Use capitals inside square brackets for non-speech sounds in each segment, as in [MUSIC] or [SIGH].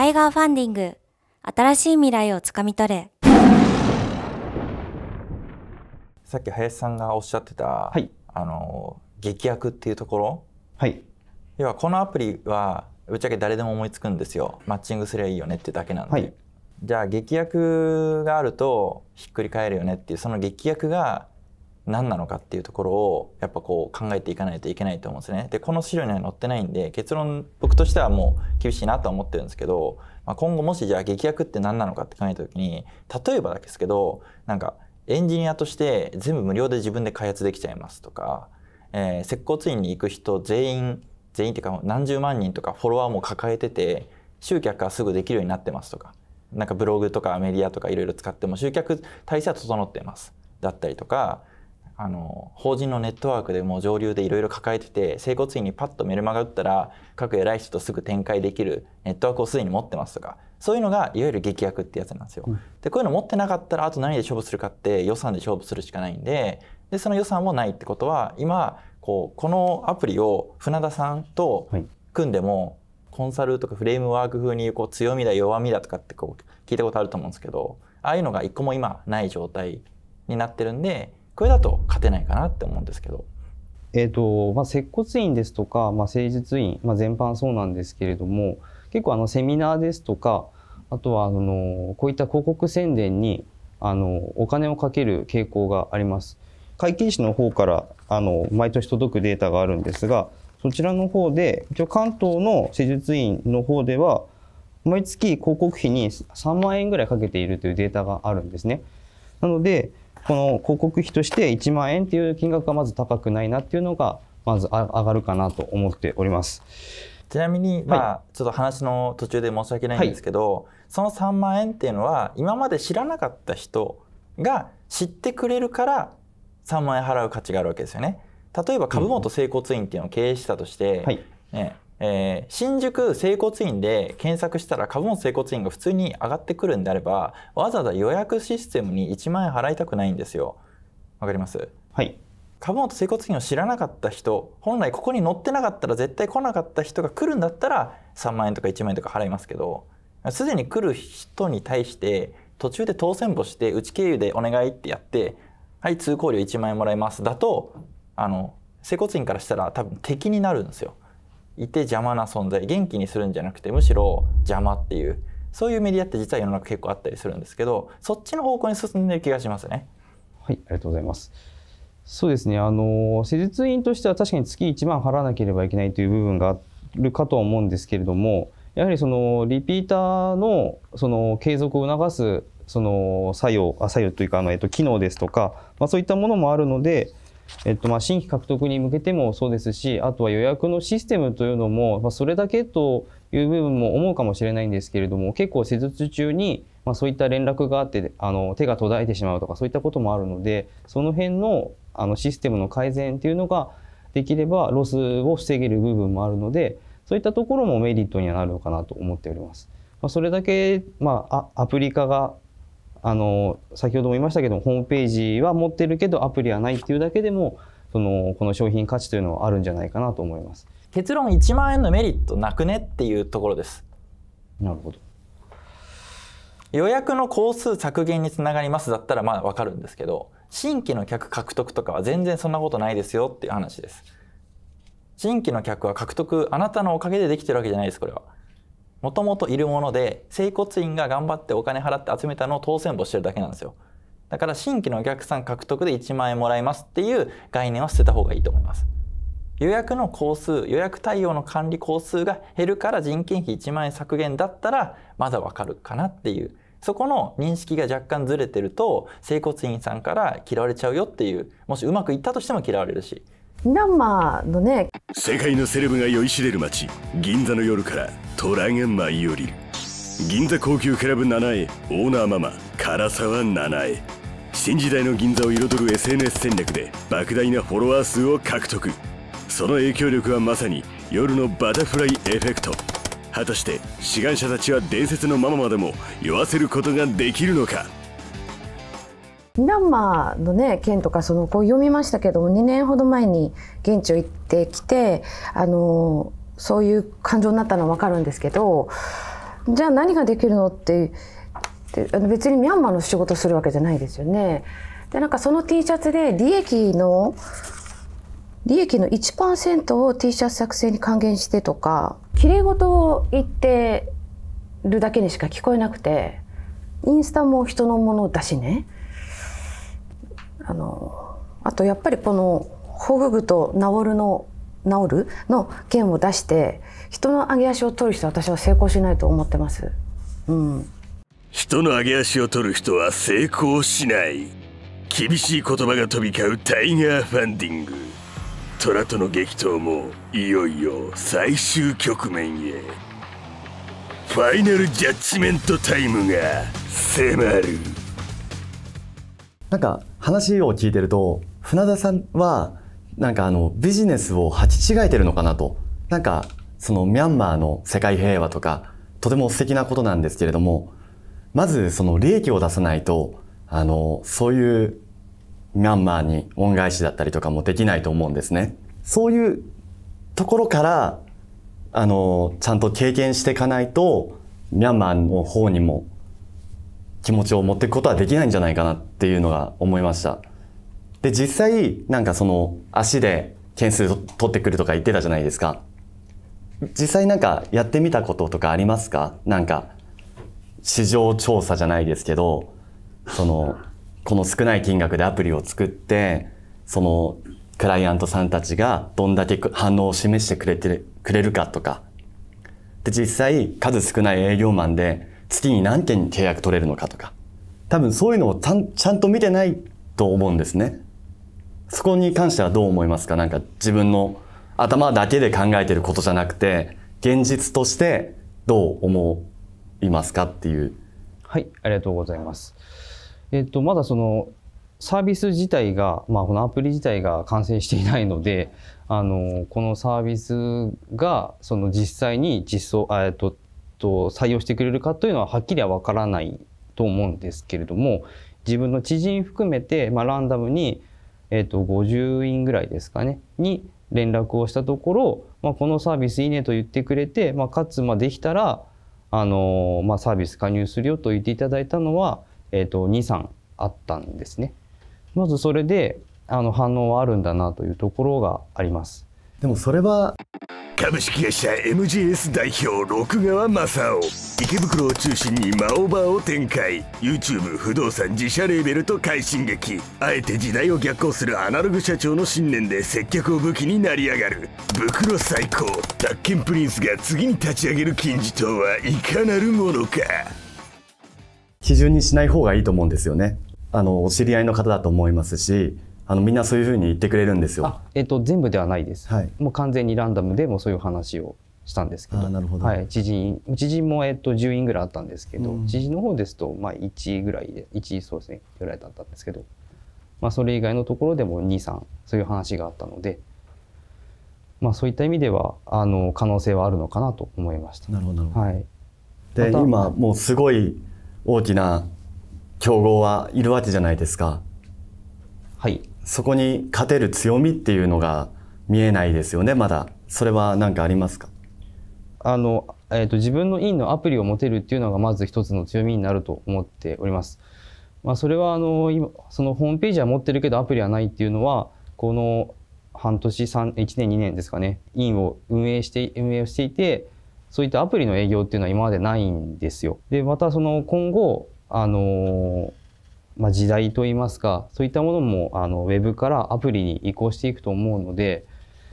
タイガーファンディング、新しい未来をつかみ取れ。さっき林さんがおっしゃってた、はい、あの劇薬っていうところ、はい、要はこのアプリはぶっちゃけ誰でも思いつくんですよマッチングすりゃいいよねってだけなんで、はい、じゃあ劇薬があるとひっくり返るよねっていうその劇薬が何なのかっていうところをやっぱこう考えていかないといけないと思うんですね。でこの資料には載ってないんで結論僕としてはもう厳しいなとは思ってるんですけど、まあ、今後もしじゃあ劇薬って何なのかって考えた時に例えばですけどなんかエンジニアとして全部無料で自分で開発できちゃいますとか、えー、接骨院に行く人全員全員っていうか何十万人とかフォロワーも抱えてて集客がすぐできるようになってますとかなんかブログとかメディアとかいろいろ使っても集客体制は整ってますだったりとかあの法人のネットワークでも上流でいろいろ抱えてて整骨院にパッとメルマが打ったら各偉い人とすぐ展開できるネットワークをすでに持ってますとかそういうのがいわゆる劇薬ってやつなんですよ。うん、でこういうの持ってなかったらあと何で勝負するかって予算で勝負するしかないんででその予算もないってことは今こうこのアプリを船田さんと組んでも、コンサルとかフレームワーク風にこう強みだ弱みだとかってこう聞いたことあると思うんですけどああいうのが一個も今ない状態になってるんで。これだと勝てないかなって思うんですけど。えーとまあ、接骨院ですとか、まあ、施術院、まあ、全般そうなんですけれども結構あのセミナーですとかあとはあのこういった広告宣伝にあのお金をかける傾向があります。会計士の方からあの毎年届くデータがあるんですがそちらの方で一応関東の施術院の方では毎月広告費に3万円ぐらいかけているというデータがあるんですね。なのでこの広告費として1万円という金額がまず高くないなっていうのがまず上がるかなと思っております。ちなみに、まあ、ちょっと話の途中で申し訳ないんですけど、はい、その3万円っていうのは今まで知らなかった人が知ってくれるから3万円払う価値があるわけですよね。例えば株元整骨院っていうのを経営したとして、うんはい、ね、えー、新宿整骨院で検索したら株本整骨院が普通に上がってくるんであればわざわざ予約システムに1万円払いたくないんですよ。わかりますはい株本整骨院を知らなかった人本来ここに載ってなかったら絶対来なかった人が来るんだったら3万円とか1万円とか払いますけどすでに来る人に対して途中で当選簿してうち経由でお願いってやってはい通行料1万円もらいますだとあの整骨院からしたら多分敵になるんですよ。いて邪魔な存在元気にするんじゃなくてむしろ邪魔っていうそういうメディアって実は世の中結構あったりするんですけどそっちの方向に進んでる気がしますね。はいありがとうございますそうですねあの施術院としては確かに月1万払わなければいけないという部分があるかとは思うんですけれどもやはりそのリピーターのその継続を促すその作用あ作用というかあの、えっと、機能ですとか、まあ、そういったものもあるのでえっと、まあ、新規獲得に向けてもそうですし、あとは予約のシステムというのも、まあ、それだけという部分も思うかもしれないんですけれども、結構施術中に、まあ、そういった連絡があって、あの、手が途絶えてしまうとか、そういったこともあるので、その辺の、あの、システムの改善っていうのができれば、ロスを防げる部分もあるので、そういったところもメリットにはなるのかなと思っております。まあ、それだけ、まあ、アプリ化があの先ほども言いましたけどホームページは持ってるけどアプリはないっていうだけでもそのこの商品価値というのはあるんじゃないかなと思います結論1万円のメリットなくねっていうところですなるほど予約の工数削減につながりますだったらまあ分かるんですけど新規の客獲得とかは全然そんなことないですよっていう話です新規の客は獲得あなたのおかげでできてるわけじゃないですこれはもともといるもので整骨院が頑張ってお金払って集めたのを当選簿してるだけなんですよだから新規のお客さん獲得で1万円もらいますっていう概念は捨てた方がいいと思います予約の工数予約対応の管理工数が減るから人件費1万円削減だったらまだわかるかなっていうそこの認識が若干ずれてると整骨院さんから嫌われちゃうよっていうもしうまくいったとしても嫌われるしミャンマーのね世界のセレブが酔いしれる街銀座の夜から虎が舞い降りる銀座高級クラブ7 a オーナーママ唐沢7へ新時代の銀座を彩る SNS 戦略で莫大なフォロワー数を獲得その影響力はまさに夜のバタフライエフェクト果たして志願者たちは伝説のママまでも酔わせることができるのかミャンマーのね件とかそのこう読みましたけども2年ほど前に現地を行ってきてあのそういう感情になったのは分かるんですけどじゃあ何ができるのってあの別にミャンマーの仕事するわけじゃないですよね。でなんかその T シャツで利益の利益の1%を T シャツ作成に還元してとかきれい事を言ってるだけにしか聞こえなくてインスタも人のものだしねあのあとやっぱりこの「ほぐぐと治るの」治るの件を出して人の上げ足を取る人は私は成功しないと思ってます、うん、人の上げ足を取る人は成功しない厳しい言葉が飛び交うタイガーファンディング虎との激闘もいよいよ最終局面へファイナルジャッジメントタイムが迫るなんか話を聞いてると船田さんはなんかあのビジネスを履き違えてるのかなとなんかそのミャンマーの世界平和とかとても素敵なことなんですけれどもまずその利益を出さないとあのそういうミャンマーに恩返しだったりとかもできないと思うんですね。そういうところからあのちゃんと経験していかないとミャンマーの方にも気持ちを持っていくことはできないんじゃないかなっていうのが思いました。で、実際、なんかその足で件数取ってくるとか言ってたじゃないですか。実際なんかやってみたこととかありますかなんか、市場調査じゃないですけど、その、この少ない金額でアプリを作って、その、クライアントさんたちがどんだけ反応を示してくれてくれるかとか。で、実際、数少ない営業マンで、月に何件契約取れるのかとか、多分そういうのをちゃんちゃんと見てないと思うんですね。そこに関してはどう思いますかなんか自分の頭だけで考えてることじゃなくて、現実としてどう思いますかっていう。はい、ありがとうございます。えっ、と、まだその、サービス自体が、まあ、このアプリ自体が完成していないので、あの、このサービスが、その実際に実装、えっ、と、と採用してくれるかというのははっきりは分からないと思うんですけれども自分の知人含めて、まあ、ランダムに、えー、と50人ぐらいですかねに連絡をしたところ、まあ、このサービスいいねと言ってくれて、まあ、かつまあできたらあの、まあ、サービス加入するよと言っていただいたのは、えー、と23あったんですね。まずそれであの反応はあるんだなというところがあります。でもそれは株式会社 MGS 代表六川正夫池袋を中心にマオバーを展開 YouTube 不動産自社レーベルと快進撃あえて時代を逆行するアナログ社長の信念で接客を武器になり上がる袋最高宅建プリンスが次に立ち上げる金字塔はいかなるものか基準にしない方がいいと思うんですよねあのお知り合いの方だと思いますしあのみんなそういうふうに言ってくれるんですよ。えっ、と全部ではないです。はい、もう完全にランダムでもそういう話をしたんですけど、なるほどはい、知人知人もえっ、と10人ぐらいあったんですけど、うん、知人の方ですとまあ1ぐらいで1そうですねぐらいだったんですけど、まあそれ以外のところでも2、3そういう話があったので。まあ、そういった意味ではあの可能性はあるのかなと思いました。なるほどはい、で、今もうすごい大きな競合はいるわけじゃないですか。はいそこに勝てる強みっていうのが見えないですよねまだそれは何かありますかあの、えーと、自分の院のアプリを持てるっていうのがまず一つの強みになると思っております。まあ、それはあの今そのホームページは持ってるけどアプリはないっていうのはこの半年3 1年2年ですかね院を運営して運営をしていてそういったアプリの営業っていうのは今までないんですよ。でまたその今後あのまあ、時代といいますかそういったものもあのウェブからアプリに移行していくと思うので、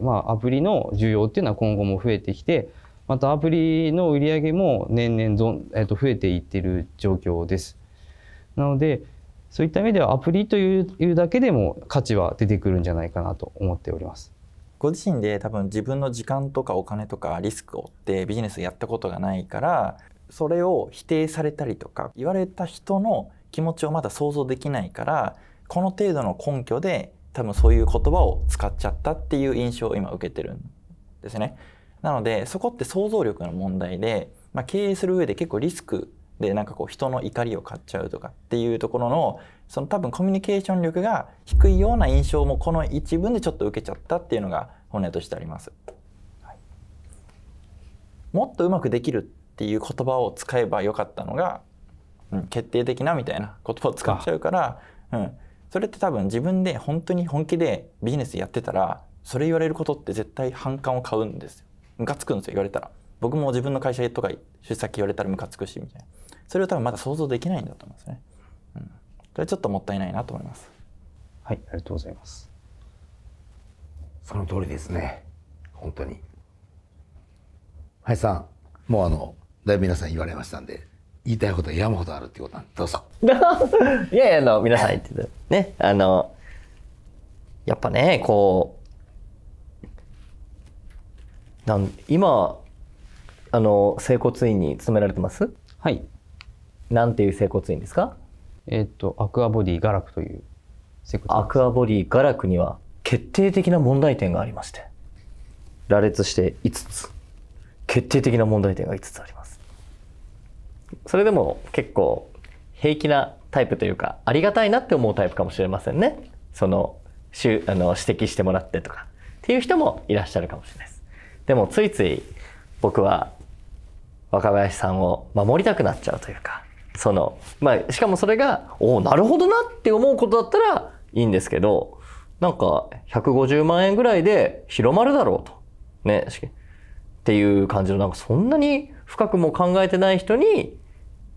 まあ、アプリの需要っていうのは今後も増えてきてまたアプリの売り上げも年々ど、えっと増えていってる状況です。なのでそういった意味ではアプリというだけでも価値は出てくるんじゃないかなと思っております。ご自身で多分自分の時間とかお金とかリスクを負ってビジネスやったことがないからそれを否定されたりとか言われた人の気持ちをまだ想像できないからこの程度の根拠で多分そういう言葉を使っちゃったっていう印象を今受けてるんですね。なのでそこって想像力の問題で、まあ、経営する上で結構リスクでなんかこう人の怒りを買っちゃうとかっていうところのその多分コミュニケーション力が低いような印象もこの一文でちょっと受けちゃったっていうのが本音としてあります。もっとうまくできるっていう言葉を使えばよかったのが決定的なみたいな言葉を使っちゃうから、うん、それって多分自分で本当に本気でビジネスやってたらそれ言われることって絶対反感を買うんですよムカつくんですよ言われたら僕も自分の会社とか出先言われたらムカつくしみたいなそれを多分まだ想像できないんだと思いますね、うん、それちょっともったいないなと思いますはいありがとうございますその通りですね本当に林さんもうあのだいぶ皆さん言われましたんで言いたいこと山ほどあるってことなんでどうぞ [LAUGHS] いやいやあの皆さん言ってたねあのやっぱねこうなん今あの整骨院に勤められてますはいなんていう整骨院ですかえっ、とアクアボディガラクという整骨院アクアボディガラクには決定的な問題点がありまして羅列して5つ決定的な問題点が5つありますそれでも結構平気なタイプというか、ありがたいなって思うタイプかもしれませんね。その、しあの指摘してもらってとか、っていう人もいらっしゃるかもしれないです。でもついつい僕は若林さんを守りたくなっちゃうというか、その、まあ、しかもそれが、おお、なるほどなって思うことだったらいいんですけど、なんか、150万円ぐらいで広まるだろうと。ね、っていう感じの、なんかそんなに深くも考えてない人に、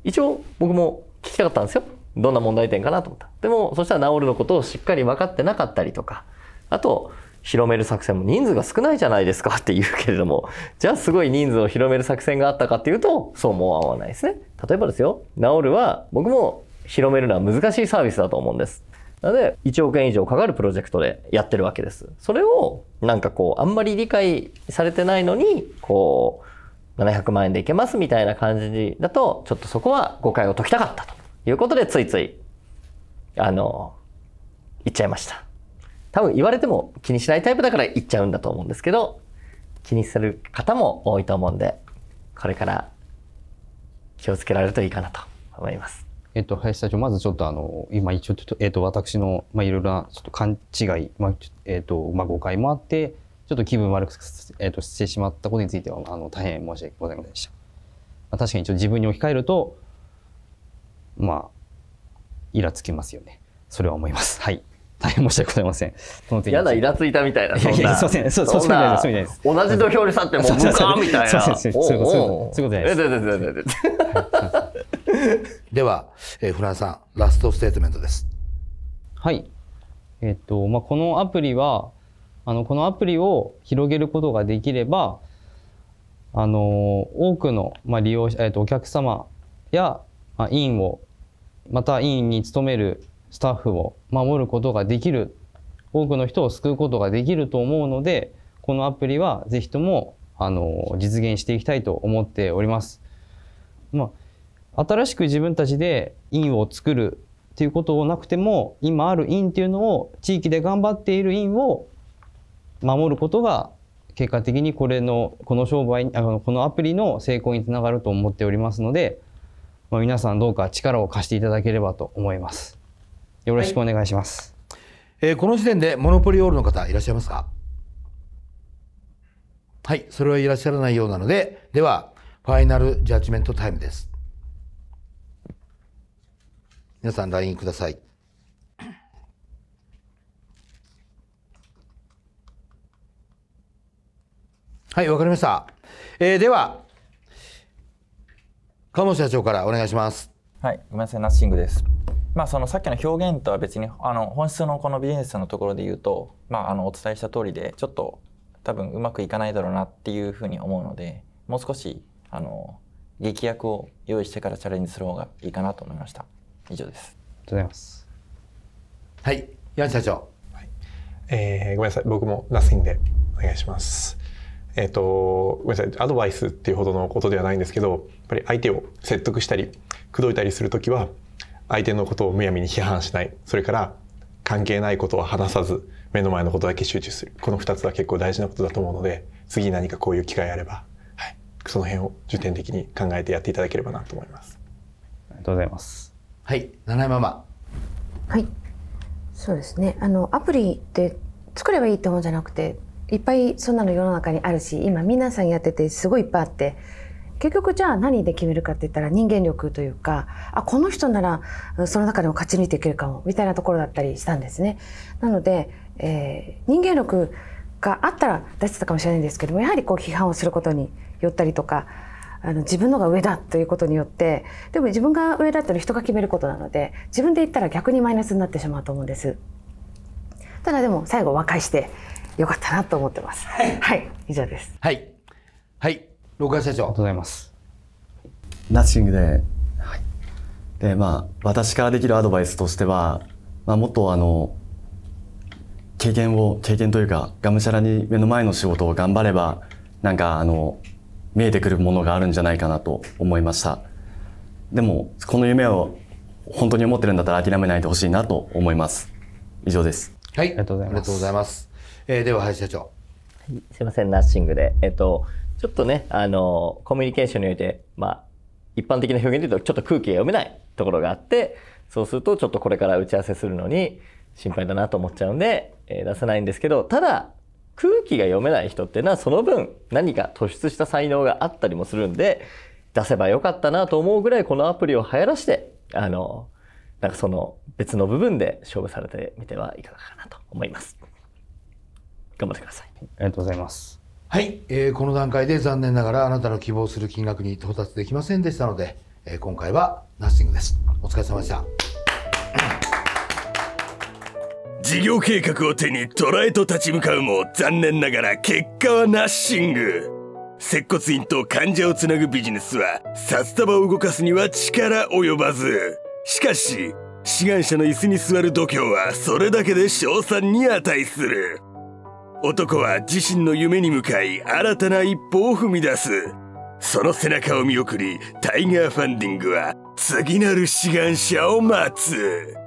一応僕も聞きたかったんですよ。どんな問題点かなと思った。でも、そしたらナオルのことをしっかり分かってなかったりとか、あと、広める作戦も人数が少ないじゃないですかって言うけれども、じゃあすごい人数を広める作戦があったかっていうと、そうも合わないですね。例えばですよ、ナオルは僕も広めるのは難しいサービスだと思うんです。なので、1億円以上かかるプロジェクトでやってるわけです。それを、なんかこう、あんまり理解されてないのに、こう、700万円でいけますみたいな感じだと、ちょっとそこは誤解を解きたかったということで、ついつい、あの、言っちゃいました。多分言われても気にしないタイプだから言っちゃうんだと思うんですけど、気にする方も多いと思うんで、これから気をつけられるといいかなと思います。えっと、林社長、まずちょっとあの、今一応、えっと、私の、まあ、いろいろな、ちょっと勘違い、まあ、えっと、まあ、誤解もあって、ちょっと気分悪く、えー、としてしまったことについてはあの大変申し訳ございませんでした。まあ、確かにちょっと自分に置き換えると、まあ、イラつきますよね。それは思います。はい。大変申し訳ございません。嫌だ、イラついたみたいな。いやいや、すいません。そう、そう、そう、そう、そう。同じ土俵に去ってもう、みたいな。そう、そう、そう、そう、そう、そう、そう、[LAUGHS] では、えフランさん、ラストステートメントです。はい。えっ、と、まあ、このアプリは、あのこのアプリを広げることができればあの多くの、まあ、利用、えー、とお客様や、まあ、委員をまた委員に勤めるスタッフを守ることができる多くの人を救うことができると思うのでこのアプリは是非ともあの実現していきたいと思っております。まあ、新しく自分たちで院を作るっていうことをなくても今ある院っていうのを地域で頑張っている院を守ることが結果的にこれのこの商売あのこのアプリの成功につながると思っておりますので、まあ、皆さんどうか力を貸していただければと思いますよろしくお願いします、はい、えー、この時点でモノポリオールの方いらっしゃいますかはいそれはいらっしゃらないようなのでではファイナルジャッジメントタイムです皆さん LINE くださいはい、わかりました。えー、では、鴨社長からお願いします。はい、ごめんなさい、ナッシングです。まあ、そのさっきの表現とは別にあの本質のこのビジネスのところで言うと、まあ、あのお伝えした通りでちょっと多分うまくいかないだろうなっていうふうに思うのでもう少しあの劇薬を用意してからチャレンジする方がいいかなと思いました以上ですありがとうございますはい岩社長、はいえー、ごめんなさい僕もナスインでお願いしますえっ、ー、と、ごめんなさい、アドバイスっていうほどのことではないんですけど、やっぱり相手を説得したり、口説いたりするときは、相手のことをむやみに批判しない。それから、関係ないことは話さず、目の前のことだけ集中する。この2つは結構大事なことだと思うので、次何かこういう機会あれば、はい、その辺を重点的に考えてやっていただければなと思います。ありがとうございます。はい、七重ママ。はい。そうですね。あの、アプリって作ればいいと思うんじゃなくて、いっぱいそんなの世の中にあるし今皆さんやっててすごいいっぱいあって結局じゃあ何で決めるかって言ったら人間力というかあこの人ならその中でも勝ち抜いていけるかもみたいなところだったりしたんですね。なので、えー、人間力があったら出してたかもしれないんですけどもやはりこう批判をすることによったりとかあの自分のが上だということによってでも自分が上だったら人が決めることなので自分で言ったら逆にマイナスになってしまうと思うんです。ただでも最後和解してよかったなと思ってます。はい、はい、以上です。はい、はい、六月社長。ありがとうございます。ナッシングで、はい、でまあ私からできるアドバイスとしては、まあもっとあの経験を経験というかがむしゃらに目の前の仕事を頑張ればなんかあの見えてくるものがあるんじゃないかなと思いましたでもこの夢を本当に思ってるんだったら諦めないでほしいなと思います以上ですはいありがとうございます。ありがとうございますえー、では林社長、はい、すいませんナッシングでえっとちょっとねあのコミュニケーションにおいてまあ一般的な表現で言うとちょっと空気が読めないところがあってそうするとちょっとこれから打ち合わせするのに心配だなと思っちゃうんで、えー、出さないんですけどただ空気が読めない人っていうのはその分何か突出した才能があったりもするんで出せばよかったなと思うぐらいこのアプリを流行らしてあのなんかその別の部分で勝負されてみてはいかがかなと思います。頑張ってくださいありがとうございますはい、えー、この段階で残念ながらあなたの希望する金額に到達できませんでしたので、えー、今回はナッシングですお疲れ様でした、[CLEARS THROAT] 事業計画を手に捕らえと立ち向かうも残念ながら結果はナッシング接骨院と患者をつなぐビジネスは札束を動かすには力及ばずしかし志願者の椅子に座る度胸はそれだけで賞賛に値する男は自身の夢に向かい新たな一歩を踏み出す。その背中を見送り、タイガーファンディングは次なる志願者を待つ。